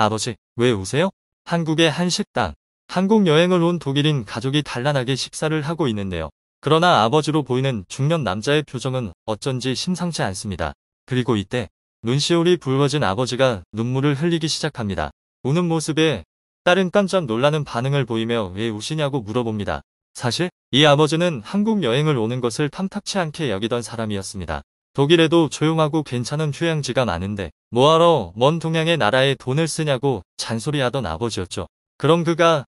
아버지, 왜 우세요? 한국의 한 식당. 한국 여행을 온 독일인 가족이 단란하게 식사를 하고 있는데요. 그러나 아버지로 보이는 중년 남자의 표정은 어쩐지 심상치 않습니다. 그리고 이때 눈시울이 붉어진 아버지가 눈물을 흘리기 시작합니다. 우는 모습에 딸은 깜짝 놀라는 반응을 보이며 왜 우시냐고 물어봅니다. 사실 이 아버지는 한국 여행을 오는 것을 탐탁치 않게 여기던 사람이었습니다. 독일에도 조용하고 괜찮은 휴양지가 많은데 뭐하러 먼 동양의 나라에 돈을 쓰냐고 잔소리하던 아버지였죠. 그럼 그가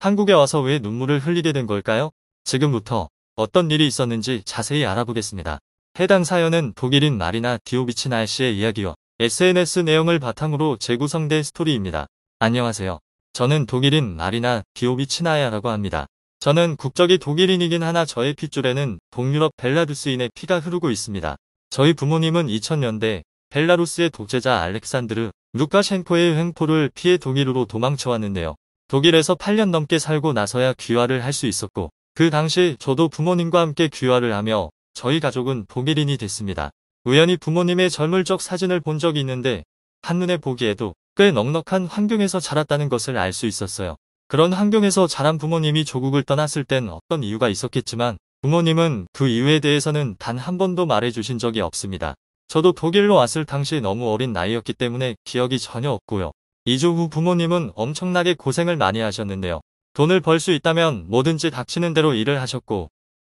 한국에 와서 왜 눈물을 흘리게 된 걸까요? 지금부터 어떤 일이 있었는지 자세히 알아보겠습니다. 해당 사연은 독일인 마리나 디오비치나 씨의 이야기와 SNS 내용을 바탕으로 재구성된 스토리입니다. 안녕하세요. 저는 독일인 마리나 디오비치나야라고 합니다. 저는 국적이 독일인이긴 하나 저의 핏줄에는 동유럽 벨라두스인의 피가 흐르고 있습니다. 저희 부모님은 2000년대 벨라루스의 독재자 알렉산드르 루카셴코의 횡포를 피해 독일으로 도망쳐왔는데요. 독일에서 8년 넘게 살고 나서야 귀화를 할 수 있었고 그 당시 저도 부모님과 함께 귀화를 하며 저희 가족은 독일인이 됐습니다. 우연히 부모님의 젊을 적 사진을 본 적이 있는데 한눈에 보기에도 꽤 넉넉한 환경에서 자랐다는 것을 알 수 있었어요. 그런 환경에서 자란 부모님이 조국을 떠났을 땐 어떤 이유가 있었겠지만 부모님은 그 이유에 대해서는 단 한 번도 말해주신 적이 없습니다. 저도 독일로 왔을 당시 너무 어린 나이였기 때문에 기억이 전혀 없고요. 2주 후 부모님은 엄청나게 고생을 많이 하셨는데요. 돈을 벌 수 있다면 뭐든지 닥치는 대로 일을 하셨고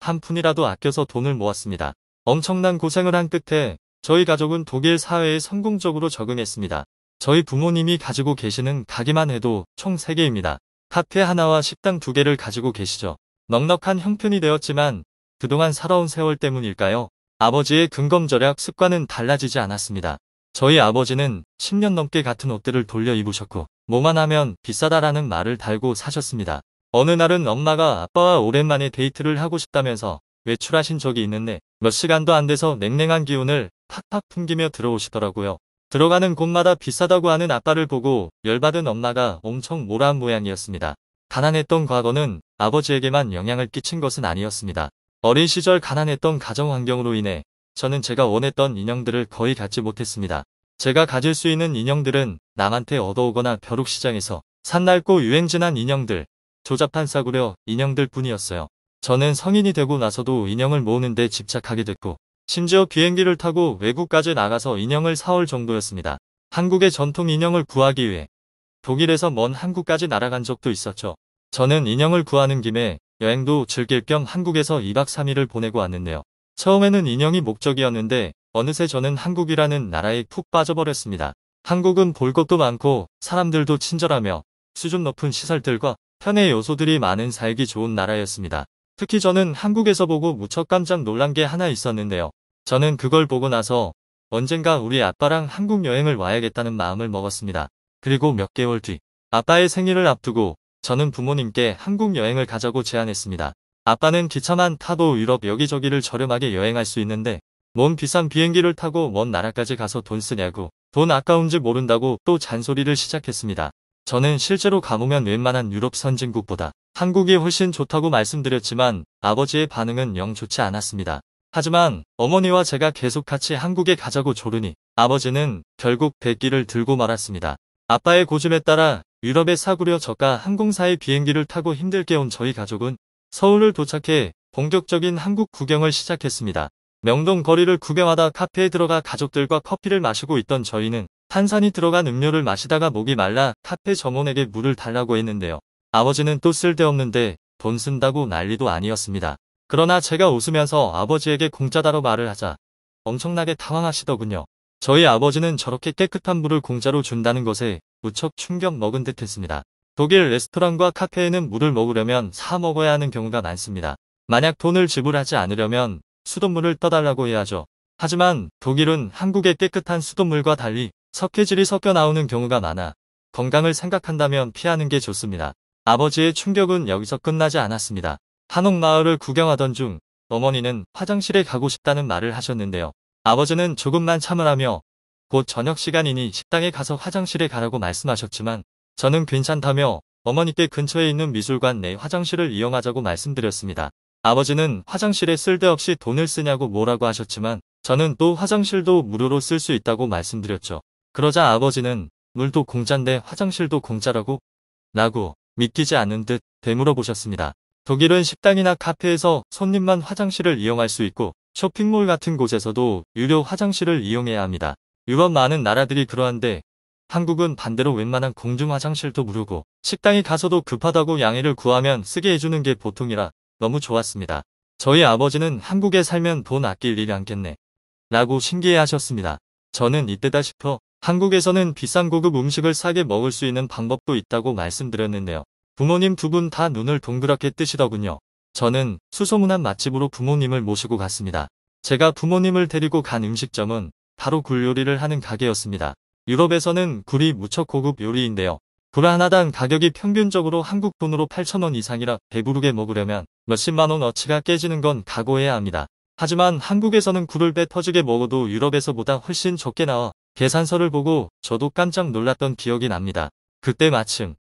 한 푼이라도 아껴서 돈을 모았습니다. 엄청난 고생을 한 끝에 저희 가족은 독일 사회에 성공적으로 적응했습니다. 저희 부모님이 가지고 계시는 가게만 해도 총 3개입니다. 카페 하나와 식당 두개를 가지고 계시죠. 넉넉한 형편이 되었지만 그동안 살아온 세월 때문일까요? 아버지의 근검절약 습관은 달라지지 않았습니다. 저희 아버지는 10년 넘게 같은 옷들을 돌려 입으셨고 뭐만 하면 비싸다라는 말을 달고 사셨습니다. 어느 날은 엄마가 아빠와 오랜만에 데이트를 하고 싶다면서 외출하신 적이 있는데 몇 시간도 안 돼서 냉랭한 기운을 팍팍 풍기며 들어오시더라고요. 들어가는 곳마다 비싸다고 하는 아빠를 보고 열받은 엄마가 엄청 모란 모양이었습니다. 가난했던 과거는 아버지에게만 영향을 끼친 것은 아니었습니다. 어린 시절 가난했던 가정 환경으로 인해 저는 제가 원했던 인형들을 거의 갖지 못했습니다. 제가 가질 수 있는 인형들은 남한테 얻어오거나 벼룩시장에서 산날고 유행진한 인형들, 조잡한 싸구려 인형들 뿐이었어요. 저는 성인이 되고 나서도 인형을 모으는데 집착하게 됐고 심지어 비행기를 타고 외국까지 나가서 인형을 사올 정도였습니다. 한국의 전통 인형을 구하기 위해 독일에서 먼 한국까지 날아간 적도 있었죠. 저는 인형을 구하는 김에 여행도 즐길 겸 한국에서 2박 3일을 보내고 왔는데요. 처음에는 인형이 목적이었는데 어느새 저는 한국이라는 나라에 푹 빠져버렸습니다. 한국은 볼 것도 많고 사람들도 친절하며 수준 높은 시설들과 편의 요소들이 많은 살기 좋은 나라였습니다. 특히 저는 한국에서 보고 무척 깜짝 놀란 게 하나 있었는데요. 저는 그걸 보고 나서 언젠가 우리 아빠랑 한국 여행을 와야겠다는 마음을 먹었습니다. 그리고 몇 개월 뒤 아빠의 생일을 앞두고 저는 부모님께 한국 여행을 가자고 제안했습니다. 아빠는 기차만 타도 유럽 여기저기를 저렴하게 여행할 수 있는데 뭔 비싼 비행기를 타고 먼 나라까지 가서 돈 쓰냐고 돈 아까운지 모른다고 또 잔소리를 시작했습니다. 저는 실제로 가보면 웬만한 유럽 선진국보다 한국이 훨씬 좋다고 말씀드렸지만 아버지의 반응은 영 좋지 않았습니다. 하지만 어머니와 제가 계속 같이 한국에 가자고 조르니 아버지는 결국 백기를 들고 말았습니다. 아빠의 고집에 따라 유럽의 사구려 저가 항공사의 비행기를 타고 힘들게 온 저희 가족은 서울을 도착해 본격적인 한국 구경을 시작했습니다. 명동 거리를 구경하다 카페에 들어가 가족들과 커피를 마시고 있던 저희는 탄산이 들어간 음료를 마시다가 목이 말라 카페 점원에게 물을 달라고 했는데요. 아버지는 또 쓸데없는데 돈 쓴다고 난리도 아니었습니다. 그러나 제가 웃으면서 아버지에게 공짜다로 말을 하자 엄청나게 당황하시더군요. 저희 아버지는 저렇게 깨끗한 물을 공짜로 준다는 것에 무척 충격 먹은 듯 했습니다. 독일 레스토랑과 카페에는 물을 먹으려면 사 먹어야 하는 경우가 많습니다. 만약 돈을 지불하지 않으려면 수돗물을 떠달라고 해야 하죠. 하지만 독일은 한국의 깨끗한 수돗물과 달리 석회질이 섞여 나오는 경우가 많아 건강을 생각한다면 피하는 게 좋습니다. 아버지의 충격은 여기서 끝나지 않았습니다. 한옥마을을 구경하던 중 어머니는 화장실에 가고 싶다는 말을 하셨는데요. 아버지는 조금만 참으라며 곧 저녁 시간이니 식당에 가서 화장실에 가라고 말씀하셨지만 저는 괜찮다며 어머니께 근처에 있는 미술관 내 화장실을 이용하자고 말씀드렸습니다. 아버지는 화장실에 쓸데없이 돈을 쓰냐고 뭐라고 하셨지만 저는 또 화장실도 무료로 쓸 수 있다고 말씀드렸죠. 그러자 아버지는 물도 공짜인데 화장실도 공짜라고? 라고 믿기지 않는 듯 되물어보셨습니다. 독일은 식당이나 카페에서 손님만 화장실을 이용할 수 있고 쇼핑몰 같은 곳에서도 유료 화장실을 이용해야 합니다. 유럽 많은 나라들이 그러한데 한국은 반대로 웬만한 공중 화장실도 무료고 식당에 가서도 급하다고 양해를 구하면 쓰게 해주는 게 보통이라 너무 좋았습니다. 저희 아버지는 한국에 살면 돈 아낄 일이 않겠네 라고 신기해 하셨습니다. 저는 이때다 싶어 한국에서는 비싼 고급 음식을 싸게 먹을 수 있는 방법도 있다고 말씀드렸는데요. 부모님 두 분 다 눈을 동그랗게 뜨시더군요. 저는 수소문한 맛집으로 부모님을 모시고 갔습니다. 제가 부모님을 데리고 간 음식점은 바로 굴 요리를 하는 가게였습니다. 유럽에서는 굴이 무척 고급 요리인데요. 굴 하나당 가격이 평균적으로 한국 돈으로 8천원 이상이라 배부르게 먹으려면 몇십만원 어치가 깨지는 건 각오해야 합니다. 하지만 한국에서는 굴을 배 터지게 먹어도 유럽에서보다 훨씬 적게 나와 계산서를 보고 저도 깜짝 놀랐던 기억이 납니다. 그때 마침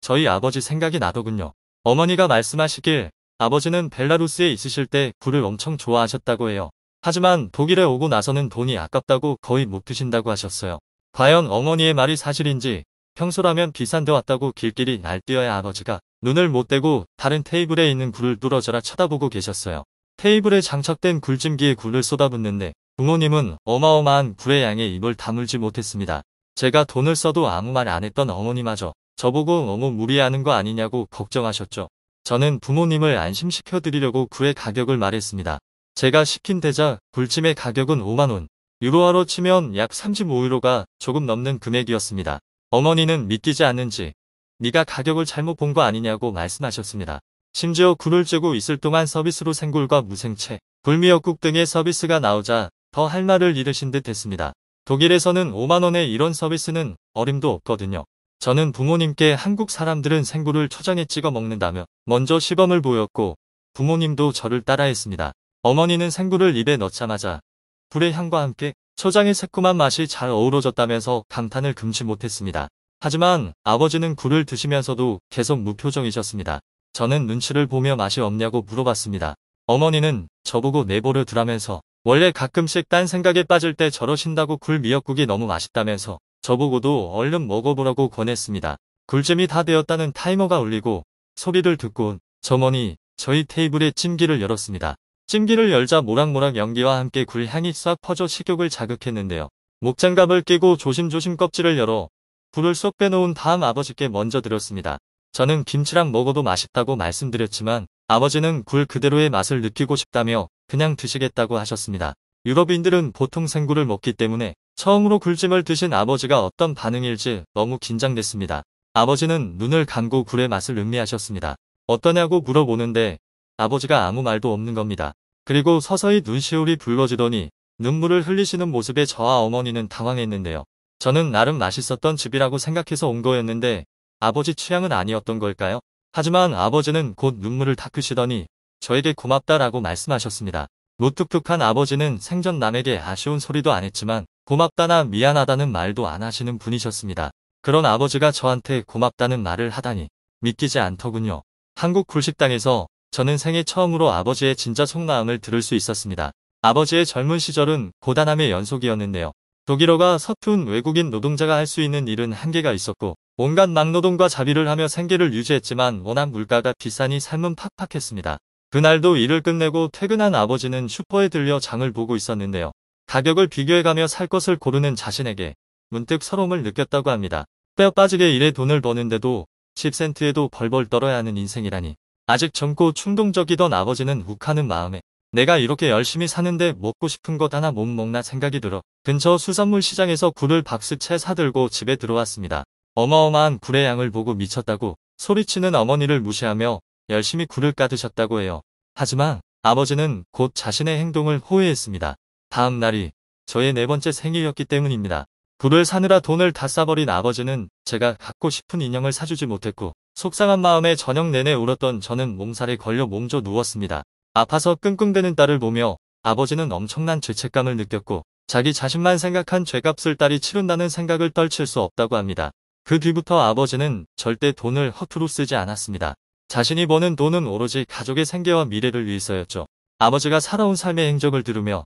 저희 아버지 생각이 나더군요. 어머니가 말씀하시길 아버지는 벨라루스에 있으실 때 굴을 엄청 좋아하셨다고 해요. 하지만 독일에 오고 나서는 돈이 아깝다고 거의 못 드신다고 하셨어요. 과연 어머니의 말이 사실인지 평소라면 비싼데 왔다고 길길이 날뛰어야 아버지가 눈을 못 떼고 다른 테이블에 있는 굴을 뚫어져라 쳐다보고 계셨어요. 테이블에 장착된 굴찜기에 굴을 쏟아붓는데 부모님은 어마어마한 굴의 양에 입을 다물지 못했습니다. 제가 돈을 써도 아무 말 안 했던 어머니마저 저보고 너무 무리하는 거 아니냐고 걱정하셨죠. 저는 부모님을 안심시켜 드리려고 구의 가격을 말했습니다. 제가 시킨 대자 굴찜의 가격은 5만원, 유로화로 치면 약 35유로가 조금 넘는 금액이었습니다. 어머니는 믿기지 않는지 네가 가격을 잘못 본 거 아니냐고 말씀하셨습니다. 심지어 굴을 쬐고 있을 동안 서비스로 생굴과 무생채, 불미역국 등의 서비스가 나오자 더 할 말을 잃으신 듯 했습니다. 독일에서는 5만원의 이런 서비스는 어림도 없거든요. 저는 부모님께 한국 사람들은 생굴을 초장에 찍어 먹는다며 먼저 시범을 보였고 부모님도 저를 따라했습니다. 어머니는 생굴을 입에 넣자마자 불의 향과 함께 초장의 새콤한 맛이 잘 어우러졌다면서 감탄을 금치 못했습니다. 하지만 아버지는 굴을 드시면서도 계속 무표정이셨습니다. 저는 눈치를 보며 맛이 없냐고 물어봤습니다. 어머니는 저보고 내보려 두라면서 원래 가끔씩 딴 생각에 빠질 때 저러신다고 굴 미역국이 너무 맛있다면서 저보고도 얼른 먹어보라고 권했습니다. 굴잼이 다 되었다는 타이머가 울리고 소리를 듣고 점원이 저희 테이블에 찜기를 열었습니다. 찜기를 열자 모락모락 연기와 함께 굴향이 싹 퍼져 식욕을 자극했는데요. 목장갑을 끼고 조심조심 껍질을 열어 불을 쏙 빼놓은 다음 아버지께 먼저 드렸습니다. 저는 김치랑 먹어도 맛있다고 말씀드렸지만 아버지는 굴 그대로의 맛을 느끼고 싶다며 그냥 드시겠다고 하셨습니다. 유럽인들은 보통 생굴을 먹기 때문에 처음으로 굴찜을 드신 아버지가 어떤 반응일지 너무 긴장됐습니다. 아버지는 눈을 감고 굴의 맛을 음미하셨습니다. 어떠냐고 물어보는데 아버지가 아무 말도 없는 겁니다. 그리고 서서히 눈시울이 붉어지더니 눈물을 흘리시는 모습에 저와 어머니는 당황했는데요. 저는 나름 맛있었던 집이라고 생각해서 온 거였는데 아버지 취향은 아니었던 걸까요? 하지만 아버지는 곧 눈물을 닦으시더니 저에게 고맙다라고 말씀하셨습니다. 무뚝뚝한 아버지는 생전 남에게 아쉬운 소리도 안 했지만 고맙다나 미안하다는 말도 안 하시는 분이셨습니다. 그런 아버지가 저한테 고맙다는 말을 하다니 믿기지 않더군요. 한국 굴식당에서 저는 생애 처음으로 아버지의 진짜 속마음을 들을 수 있었습니다. 아버지의 젊은 시절은 고단함의 연속이었는데요. 독일어가 서툰 외국인 노동자가 할 수 있는 일은 한계가 있었고 온갖 막노동과 자비를 하며 생계를 유지했지만 워낙 물가가 비싸니 삶은 팍팍했습니다. 그날도 일을 끝내고 퇴근한 아버지는 슈퍼에 들려 장을 보고 있었는데요. 가격을 비교해가며 살 것을 고르는 자신에게 문득 서러움을 느꼈다고 합니다. 빼어 빠지게 일에 돈을 버는데도 10센트에도 벌벌 떨어야 하는 인생이라니. 아직 젊고 충동적이던 아버지는 욱하는 마음에 내가 이렇게 열심히 사는데 먹고 싶은 것 하나 못 먹나 생각이 들어 근처 수산물 시장에서 굴을 박스채 사들고 집에 들어왔습니다. 어마어마한 굴의 양을 보고 미쳤다고 소리치는 어머니를 무시하며 열심히 굴을 까드셨다고 해요. 하지만 아버지는 곧 자신의 행동을 호의했습니다. 다음 날이 저의 네 번째 생일이었기 때문입니다. 불을 사느라 돈을 다써버린 아버지는 제가 갖고 싶은 인형을 사주지 못했고 속상한 마음에 저녁 내내 울었던 저는 몸살에 걸려 몸져 누웠습니다. 아파서 끙끙대는 딸을 보며 아버지는 엄청난 죄책감을 느꼈고 자기 자신만 생각한 죄값을 딸이 치른다는 생각을 떨칠 수 없다고 합니다. 그 뒤부터 아버지는 절대 돈을 허투루 쓰지 않았습니다. 자신이 버는 돈은 오로지 가족의 생계와 미래를 위해서였죠. 아버지가 살아온 삶의 행적을 들으며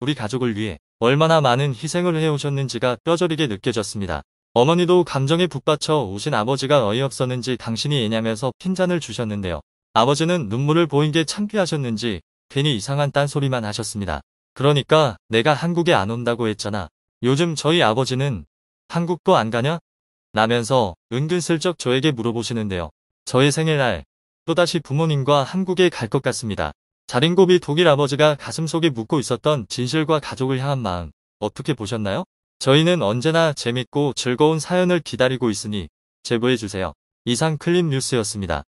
우리 가족을 위해 얼마나 많은 희생을 해오셨는지가 뼈저리게 느껴졌습니다. 어머니도 감정에 북받쳐 우신 아버지가 어이없었는지 당신이 예냐면서 핀잔을 주셨는데요. 아버지는 눈물을 보인 게 창피하셨는지 괜히 이상한 딴소리만 하셨습니다. 그러니까 내가 한국에 안 온다고 했잖아. 요즘 저희 아버지는 한국도 안 가냐? 라면서 은근슬쩍 저에게 물어보시는데요. 저의 생일날 또다시 부모님과 한국에 갈 것 같습니다. 자린고비 독일 아버지가 가슴속에 묻고 있었던 진실과 가족을 향한 마음 어떻게 보셨나요? 저희는 언제나 재밌고 즐거운 사연을 기다리고 있으니 제보해주세요. 이상 클립 뉴스였습니다.